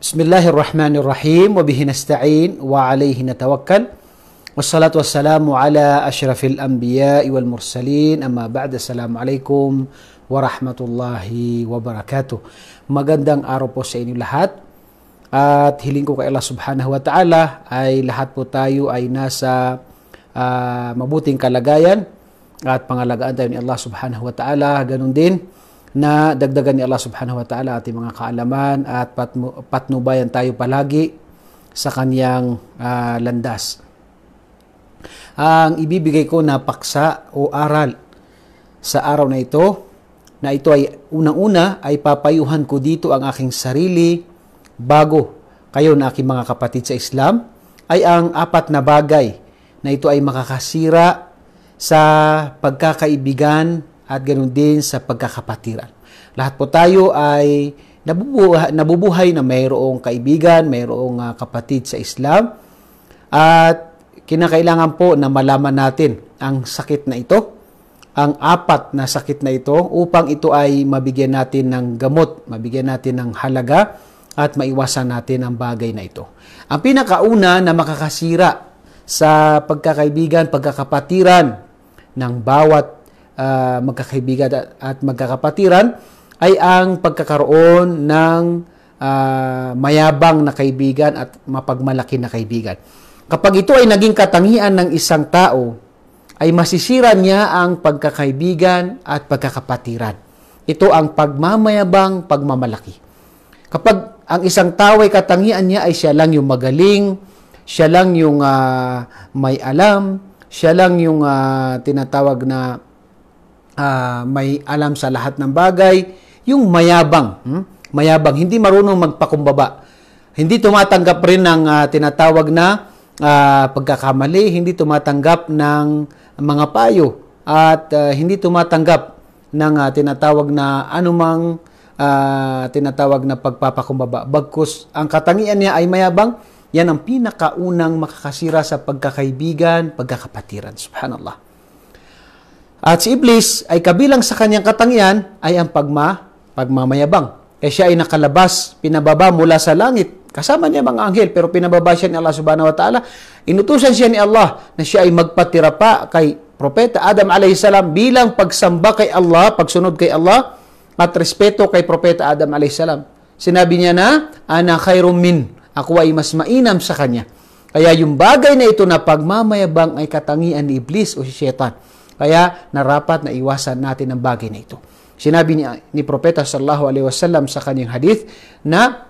Bismillahirrahmanirrahim wa bihi nasta'in wa alayhi natawakkal. Wassalatu wassalamu ala asyrafil anbiya'i wal mursalin amma ba'd. Assalamu alaykum wa rahmatullahi wa barakatuh. Magandang araw po sa inyo lahat. At hiling ko kay Allah subhanahu wa ta'ala ay lahat po tayo ay nasa uh, mabuting kalagayan at pangalagaan tayo ni Allah subhanahu wa ta'ala. Ganun din na dagdagan ni Allah subhanahu wa ta'ala ating mga kaalaman at patnubayan tayo palagi sa kanyang uh, landas. Ang ibibigay ko na paksa o aral sa araw na ito, na ito ay unang-una ay papayuhan ko dito ang aking sarili bago kayo na aking mga kapatid sa Islam, ay ang apat na bagay na ito ay makakasira sa pagkakaibigan at ganoon din sa pagkakapatiran. Lahat po tayo ay nabubuhay, nabubuhay na mayroong kaibigan, mayroong ah, kapatid sa Islam at kinakailangan po na malaman natin ang sakit na ito, ang apat na sakit na ito upang ito ay mabigyan natin ng gamot, mabigyan natin ng halaga at maiwasan natin ang bagay na ito. Ang pinakauna na makakasira sa pagkakaibigan, pagkakapatiran ng bawat uh, magkakaibigan at, at magkakapatiran ay ang pagkakaroon ng uh, mayabang na kaibigan at mapagmalaki na kaibigan. Kapag ito ay naging katangian ng isang tao, ay masisira niya ang pagkakaibigan at pagkakapatiran. Ito ang pagmamayabang pagmamalaki. Kapag ang isang tao ay katangian niya ay siya lang yung magaling, siya lang yung uh, may alam, siya lang yung uh, tinatawag na uh, may alam sa lahat ng bagay, yung mayabang, hmm? mayabang, hindi marunong magpakumbaba. Hindi tumatanggap rin ng uh, tinatawag na uh, pagkakamali, hindi tumatanggap ng mga payo at uh, hindi tumatanggap ng uh, tinatawag na anumang uh, tinatawag na pagpapakumbaba. Bagkus ang katangian niya ay mayabang, yan ang pinakaunang makakasira sa pagkakaibigan, pagkakapatiran. Subhanallah. At si Iblis ay kabilang sa kanyang katangian ay ang pagma, pagmamayabang. E siya ay nakalabas, pinababa mula sa langit. Kasama niya mga anghel, pero pinababa siya ni Allah subhanahu wa ta'ala. Inutusan siya ni Allah na siya ay magpatira pa kay Propeta Adam a.s. bilang pagsamba kay Allah, pagsunod kay Allah, at respeto kay Propeta Adam a.s. Sinabi niya na, Ana khairum min, ako ay mas mainam sa kanya. Kaya yung bagay na ito na pagmamayabang ay katangian ni Iblis o si Shaitan. Kaya narapat na iwasan natin ang bagay na ito. Sinabi ni, ni Propeta sallallahu alaihi wasallam sa kanyang hadith na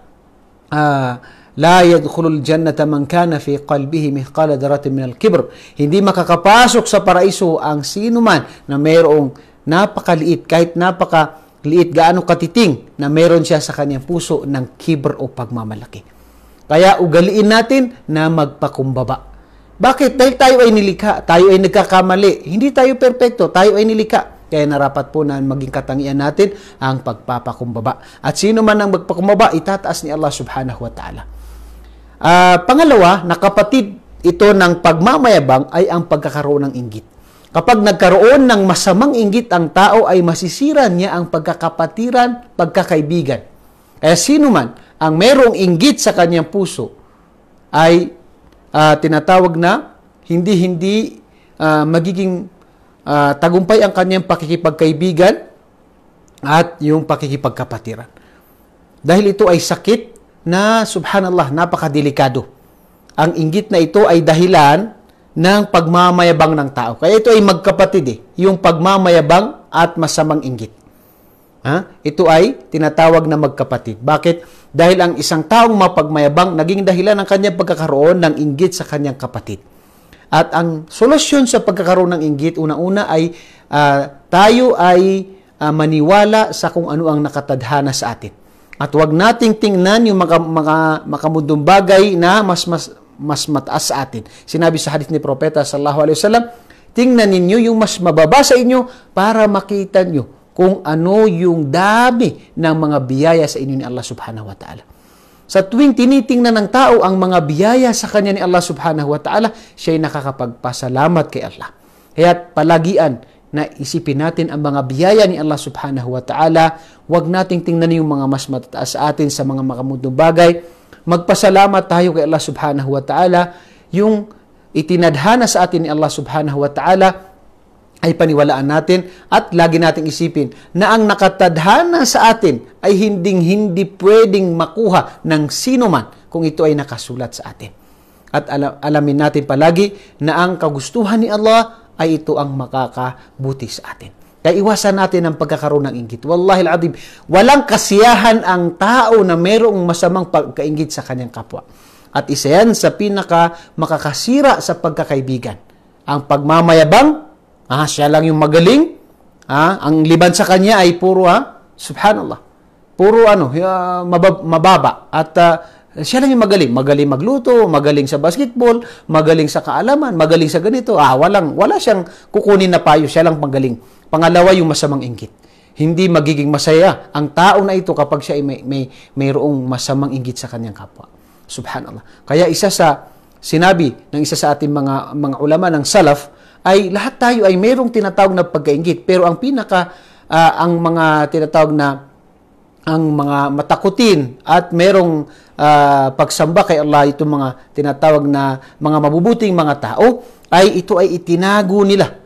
uh, La yadkhulul jannata man kana fi qalbihi mithqala daratin min al-kibr. Hindi makakapasok sa paraiso ang sino man na mayroong napakaliit kahit napakaliit gaano katiting na meron siya sa kanyang puso ng kibr o pagmamalaki. Kaya ugaliin natin na magpakumbaba. Bakit? Dahil tayo ay nilikha, tayo ay nagkakamali, hindi tayo perpekto, tayo ay nilikha. Kaya narapat po na maging katangian natin ang pagpapakumbaba. At sino man ang magpakumbaba, itataas ni Allah subhanahu wa ta'ala. Uh, pangalawa, na ito ng pagmamayabang ay ang pagkakaroon ng inggit. Kapag nagkaroon ng masamang inggit ang tao ay masisira niya ang pagkakapatiran, pagkakaibigan. Kaya sino man ang merong inggit sa kanyang puso ay uh, tinatawag na hindi-hindi uh, ah, magiging uh, tagumpay ang kanyang pakikipagkaibigan at yung pakikipagkapatiran. Dahil ito ay sakit na subhanallah napakadelikado. Ang inggit na ito ay dahilan ng pagmamayabang ng tao. Kaya ito ay magkapatid eh, yung pagmamayabang at masamang inggit. Ha? Ito ay tinatawag na magkapatid. Bakit? Dahil ang isang taong mapagmayabang naging dahilan ng kanyang pagkakaroon ng inggit sa kanyang kapatid. At ang solusyon sa pagkakaroon ng inggit, una-una ay uh, tayo ay uh, maniwala sa kung ano ang nakatadhana sa atin. At huwag nating tingnan yung mga, mga makamundong bagay na mas, mas, mas mataas sa atin. Sinabi sa hadith ni Propeta sallallahu alaihi wasallam, tingnan ninyo yung mas mababa sa inyo para makita nyo kung ano yung dami ng mga biyaya sa inyo ni Allah subhanahu wa ta'ala. Sa tuwing tinitingnan ng tao ang mga biyaya sa kanya ni Allah subhanahu wa ta'ala, siya'y nakakapagpasalamat kay Allah. Kaya palagian na isipin natin ang mga biyaya ni Allah subhanahu wa ta'ala. Huwag nating tingnan yung mga mas matataas sa atin sa mga makamundong bagay. Magpasalamat tayo kay Allah subhanahu wa ta'ala. Yung itinadhana sa atin ni Allah subhanahu wa ta'ala, ay paniwalaan natin at lagi nating isipin na ang nakatadhana sa atin ay hinding-hindi pwedeng makuha ng sino man kung ito ay nakasulat sa atin. At alamin natin palagi na ang kagustuhan ni Allah ay ito ang makakabuti sa atin. Kaya iwasan natin ang pagkakaroon ng inggit. Wallahi al-adib, walang kasiyahan ang tao na mayroong masamang pagkainggit sa kanyang kapwa. At isa yan sa pinaka makakasira sa pagkakaibigan. Ang pagmamayabang Ah, siya lang yung magaling. Ah, ang liban sa kanya ay puro ha, subhanallah. Puro ano, uh, mabab- mababa at uh, siya lang yung magaling. Magaling magluto, magaling sa basketball, magaling sa kaalaman, magaling sa ganito. Ah, walang, wala siyang kukunin na payo. Siya lang magaling. Pangalawa, yung masamang inggit. Hindi magiging masaya ang tao na ito kapag siya ay may, may, mayroong masamang inggit sa kanyang kapwa. Subhanallah. Kaya isa sa sinabi ng isa sa ating mga, mga ulama ng salaf, ay lahat tayo ay merong tinatawag na pagkaingit. Pero ang pinaka, uh, ang mga tinatawag na ang mga matakutin at merong uh, pagsamba kay Allah itong mga tinatawag na mga mabubuting mga tao ay ito ay itinago nila.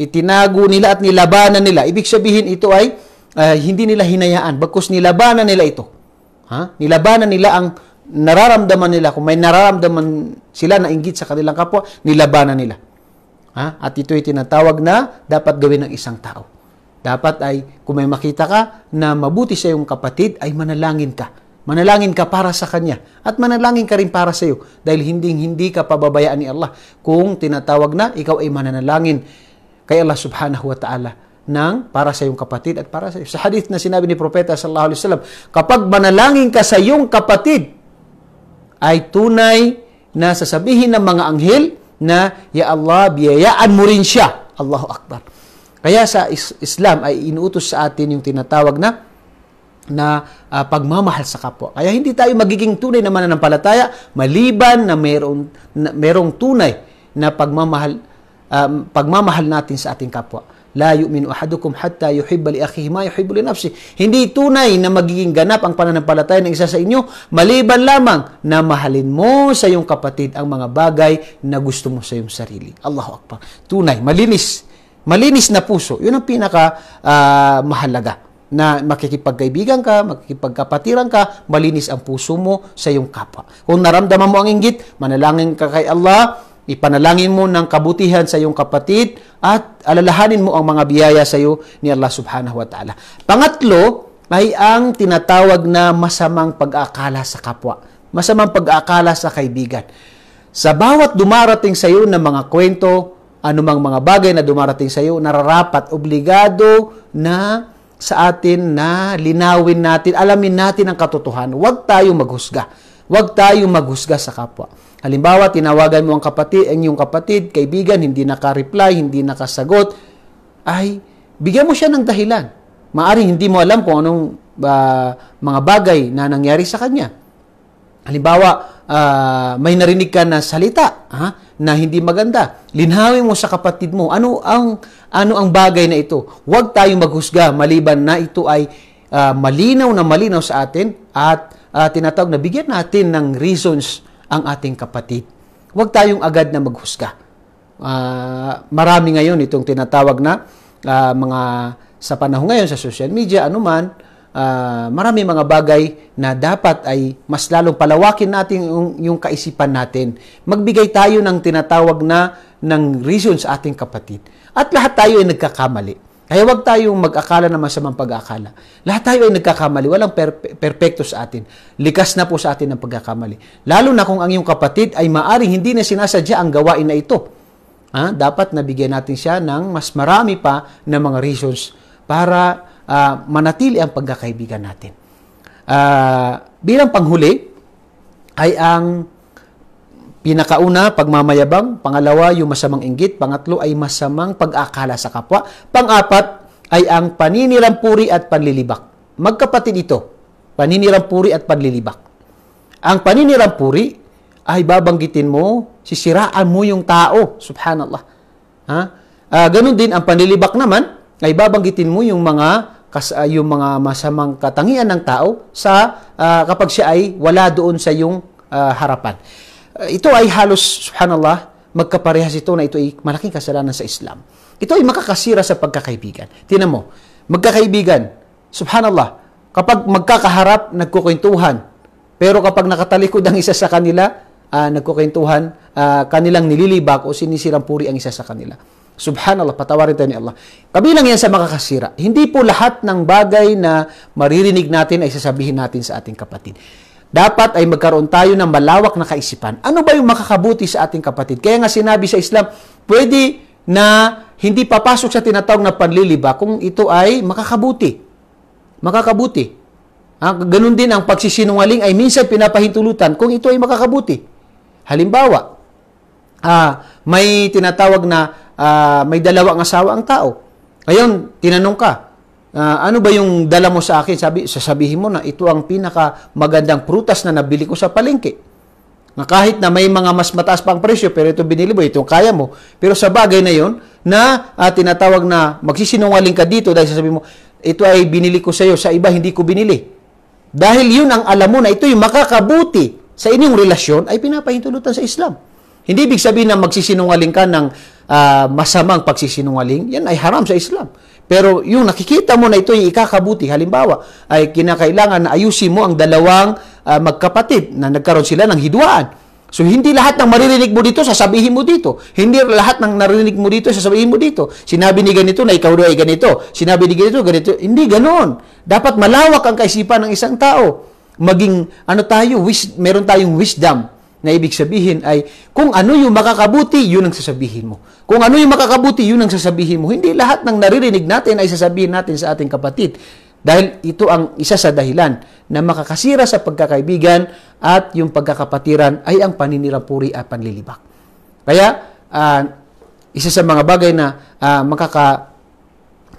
Itinago nila at nilabanan nila. Ibig sabihin ito ay uh, hindi nila hinayaan bakos nilabanan nila ito. Ha? Nilabanan nila ang nararamdaman nila kung may nararamdaman sila na inggit sa kanilang kapwa, nilabanan nila. Ha? At ay tinatawag na dapat gawin ng isang tao. Dapat ay kung may makita ka na mabuti sa iyong kapatid ay manalangin ka. Manalangin ka para sa kanya at manalangin ka rin para sa iyo dahil hindi hindi ka pababayaan ni Allah kung tinatawag na ikaw ay mananalangin kay Allah Subhanahu wa Ta'ala nang para sa iyong kapatid at para sa iyo. Sa hadith na sinabi ni Propeta sallallahu alaihi wasallam, kapag manalangin ka sa iyong kapatid ay tunay na sasabihin ng mga anghel na Ya Allah, biyayaan mo rin siya. Allahu Akbar. Kaya sa Islam ay inuutos sa atin yung tinatawag na na uh, pagmamahal sa kapwa. Kaya hindi tayo magiging tunay na mananampalataya maliban na merong na, merong tunay na pagmamahal um, pagmamahal natin sa ating kapwa. La yu'minu ahadukum hatta yuhibba li akhihi ma yuhibbu li nafsihi. Hindi tunay na magiging ganap ang pananampalataya ng isa sa inyo, maliban lamang na mahalin mo sa iyong kapatid ang mga bagay na gusto mo sa iyong sarili. Allahu Akbar. Tunay, malinis. Malinis na puso. Yun ang pinaka uh, mahalaga na makikipagkaibigan ka, makikipagkapatiran ka, malinis ang puso mo sa iyong kapwa. Kung naramdaman mo ang inggit, manalangin ka kay Allah, ipanalangin mo ng kabutihan sa iyong kapatid at alalahanin mo ang mga biyaya sa iyo ni Allah subhanahu wa ta'ala. Pangatlo ay ang tinatawag na masamang pag-akala sa kapwa, masamang pag-akala sa kaibigan. Sa bawat dumarating sa iyo ng mga kwento, anumang mga bagay na dumarating sa iyo, nararapat, obligado na sa atin na linawin natin, alamin natin ang katotohanan. Huwag tayong maghusga. Huwag tayong maghusga sa kapwa. Halimbawa, tinawagan mo ang kapatid, ang iyong kapatid, kaibigan, hindi naka-reply, hindi nakasagot, ay bigyan mo siya ng dahilan. Maaring hindi mo alam kung anong uh, mga bagay na nangyari sa kanya. Halimbawa, uh, may narinig ka na salita ha, na hindi maganda. Linhawin mo sa kapatid mo, ano ang, ano ang bagay na ito? Huwag tayong maghusga maliban na ito ay uh, malinaw na malinaw sa atin at uh, tinatawag na bigyan natin ng reasons ang ating kapatid. Huwag tayong agad na maghusga. Uh, marami ngayon itong tinatawag na uh, mga sa panahon ngayon sa social media, anuman, uh, marami mga bagay na dapat ay mas lalong palawakin natin yung, yung kaisipan natin. Magbigay tayo ng tinatawag na ng reasons sa ating kapatid. At lahat tayo ay nagkakamali. Kaya wag tayong mag-akala ng masamang pag-akala. Lahat tayo ay nagkakamali. Walang per- perfecto sa atin. Likas na po sa atin ang pagkakamali. Lalo na kung ang iyong kapatid ay maaring hindi na sinasadya ang gawain na ito. Ha? Dapat nabigyan natin siya ng mas marami pa na mga reasons para uh, manatili ang pagkakaibigan natin. Uh, bilang panghuli ay ang Pinakauna, pagmamayabang. Pangalawa, yung masamang inggit. Pangatlo ay masamang pag-akala sa kapwa. Pangapat ay ang paninirampuri at panlilibak. Magkapatid ito, paninirampuri at panlilibak. Ang paninirampuri ay babanggitin mo, sisiraan mo yung tao. Subhanallah. Ha? Uh, ganun din ang panlilibak naman ay babanggitin mo yung mga kas, uh, yung mga masamang katangian ng tao sa uh, kapag siya ay wala doon sa yung uh, harapan. Eh, ito ay halos, subhanallah, magkaparehas ito na ito ay malaking kasalanan sa Islam. Ito ay makakasira sa pagkakaibigan. Tinan mo, magkakaibigan, subhanallah, kapag magkakaharap, nagkukwentuhan. Pero kapag nakatalikod ang isa sa kanila, uh, nagkukwentuhan, uh, kanilang nililibak o sinisirang puri ang isa sa kanila. Subhanallah, patawarin tayo ni Allah. Kabilang yan sa makakasira. Hindi po lahat ng bagay na maririnig natin ay sasabihin natin sa ating kapatid dapat ay magkaroon tayo ng malawak na kaisipan. Ano ba yung makakabuti sa ating kapatid? Kaya nga sinabi sa Islam, pwede na hindi papasok sa tinatawag na panliliba kung ito ay makakabuti. Makakabuti. Ha? Ganun din ang pagsisinungaling ay minsan pinapahintulutan kung ito ay makakabuti. Halimbawa, ah, may tinatawag na ah, may dalawang asawa ang tao. Ngayon, tinanong ka, uh, ano ba yung dala mo sa akin? Sabi, sasabihin mo na ito ang pinaka magandang prutas na nabili ko sa palengke. Na kahit na may mga mas mataas pang presyo, pero ito binili mo, ito kaya mo. Pero sa bagay na yon na uh, tinatawag na magsisinungaling ka dito dahil sasabihin mo, ito ay binili ko sa iyo, sa iba hindi ko binili. Dahil yun ang alam mo na ito yung makakabuti sa inyong relasyon ay pinapahintulutan sa Islam. Hindi ibig sabihin na magsisinungaling ka ng uh, masamang pagsisinungaling, yan ay haram sa Islam. Pero yung nakikita mo na ito ay ikakabuti, halimbawa, ay kinakailangan na ayusin mo ang dalawang uh, magkapatid na nagkaroon sila ng hidwaan. So, hindi lahat ng maririnig mo dito, sasabihin mo dito. Hindi lahat ng naririnig mo dito, sasabihin mo dito. Sinabi ni ganito na ikaw ay ganito. Sinabi ni ganito, ganito. Hindi ganon. Dapat malawak ang kaisipan ng isang tao. Maging, ano tayo, wish, meron tayong wisdom na ibig sabihin ay kung ano yung makakabuti, yun ang sasabihin mo. Kung ano yung makakabuti, yun ang sasabihin mo. Hindi lahat ng naririnig natin ay sasabihin natin sa ating kapatid. Dahil ito ang isa sa dahilan na makakasira sa pagkakaibigan at yung pagkakapatiran ay ang paninirapuri at panlilibak. Kaya, uh, isa sa mga bagay na uh, makaka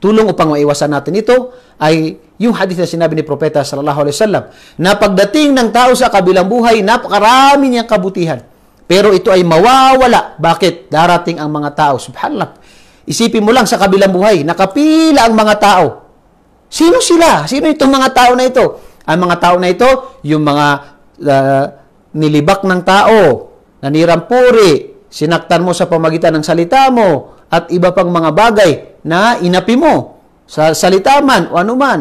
tulong upang maiwasan natin ito ay yung hadith na sinabi ni Propeta sallallahu alaihi wasallam na pagdating ng tao sa kabilang buhay, napakarami niyang kabutihan. Pero ito ay mawawala. Bakit? Darating ang mga tao. Subhanallah. Isipin mo lang sa kabilang buhay, nakapila ang mga tao. Sino sila? Sino itong mga tao na ito? Ang mga tao na ito, yung mga uh, nilibak ng tao, nanirampuri, sinaktan mo sa pamagitan ng salita mo, at iba pang mga bagay na inapi mo sa salita man o anuman.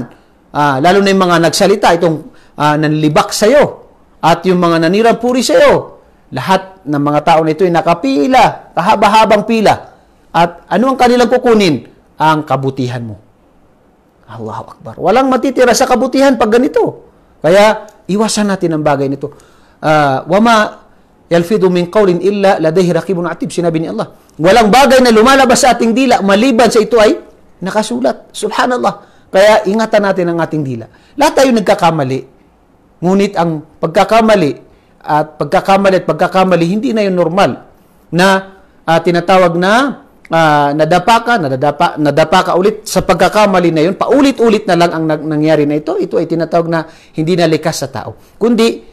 Ah, lalo na yung mga nagsalita, itong ah, nanlibak sa iyo at yung mga nanirampuri sa iyo. Lahat ng mga tao na ito ay nakapila, kahaba-habang pila. At ano ang kanilang kukunin? Ang kabutihan mo. Allahu Akbar. Walang matitira sa kabutihan pag ganito. Kaya iwasan natin ang bagay nito. Uh, wama Yalfidu min qawlin illa ladayhi raqibun atib. Sinabi ni Allah. Walang bagay na lumalabas sa ating dila maliban sa ito ay nakasulat. Subhanallah. Kaya ingatan natin ang ating dila. Lahat tayo nagkakamali. Ngunit ang pagkakamali at pagkakamali at pagkakamali, hindi na yun normal na uh, tinatawag na uh, nadapa ka, nadadapa, nadapa ka ulit sa pagkakamali na yun, paulit-ulit na lang ang nangyari na ito, ito ay tinatawag na hindi na likas sa tao. Kundi,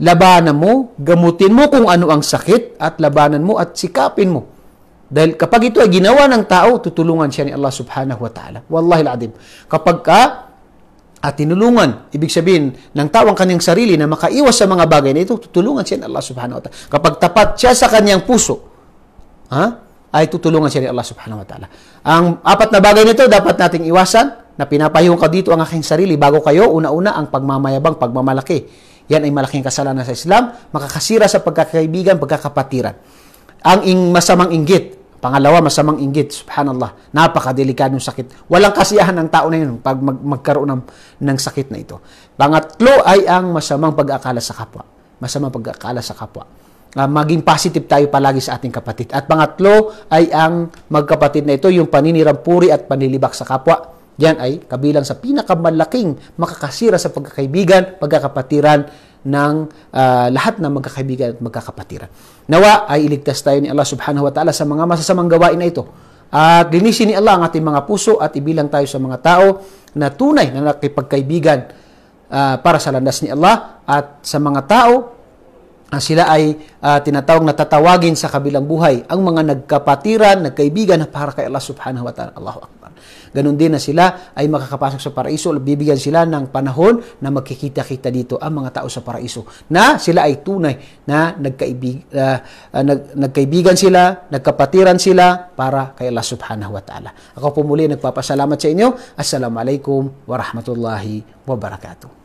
labanan mo, gamutin mo kung ano ang sakit at labanan mo at sikapin mo. Dahil kapag ito ay ginawa ng tao, tutulungan siya ni Allah subhanahu wa ta'ala. Wallahi al-adim. Kapag ka at tinulungan, ibig sabihin ng tao ang kanyang sarili na makaiwas sa mga bagay na ito, tutulungan siya ni Allah subhanahu wa ta'ala. Kapag tapat siya sa kanyang puso, ha? ay tutulungan siya ni Allah subhanahu wa ta'ala. Ang apat na bagay nito dapat nating iwasan na pinapayong ka dito ang aking sarili bago kayo, una-una ang pagmamayabang, pagmamalaki. Yan ay malaking kasalanan sa Islam, makakasira sa pagkakaibigan, pagkakapatiran. Ang ing masamang inggit, Pangalawa, masamang inggit. Subhanallah. Napakadelikado ng sakit. Walang kasiyahan ng tao na yun pag mag- magkaroon ng, ng sakit na ito. Pangatlo ay ang masamang pag-akala sa kapwa. Masamang pag-akala sa kapwa. Uh, maging positive tayo palagi sa ating kapatid. At pangatlo ay ang magkapatid na ito, yung paninirampuri at panilibak sa kapwa. Yan ay kabilang sa pinakamalaking makakasira sa pagkakaibigan, pagkakapatiran ng uh, lahat ng magkakaibigan at magkakapatiran. Nawa ay iligtas tayo ni Allah subhanahu wa ta'ala sa mga masasamang gawain na ito. At linisin ni Allah ang ating mga puso at ibilang tayo sa mga tao na tunay na nakipagkaibigan uh, para sa landas ni Allah at sa mga tao Ah, sila ay uh, tinatawag na tatawagin sa kabilang buhay ang mga nagkapatiran, nagkaibigan para kay Allah subhanahu wa ta'ala. Allahu Akbar. Ganun din na sila ay makakapasok sa paraiso bibigyan sila ng panahon na magkikita-kita dito ang mga tao sa paraiso na sila ay tunay na nagkaibig, uh, uh, nag, nagkaibigan sila, nagkapatiran sila para kay Allah subhanahu wa ta'ala. Ako po muli nagpapasalamat sa inyo. Assalamualaikum warahmatullahi wabarakatuh.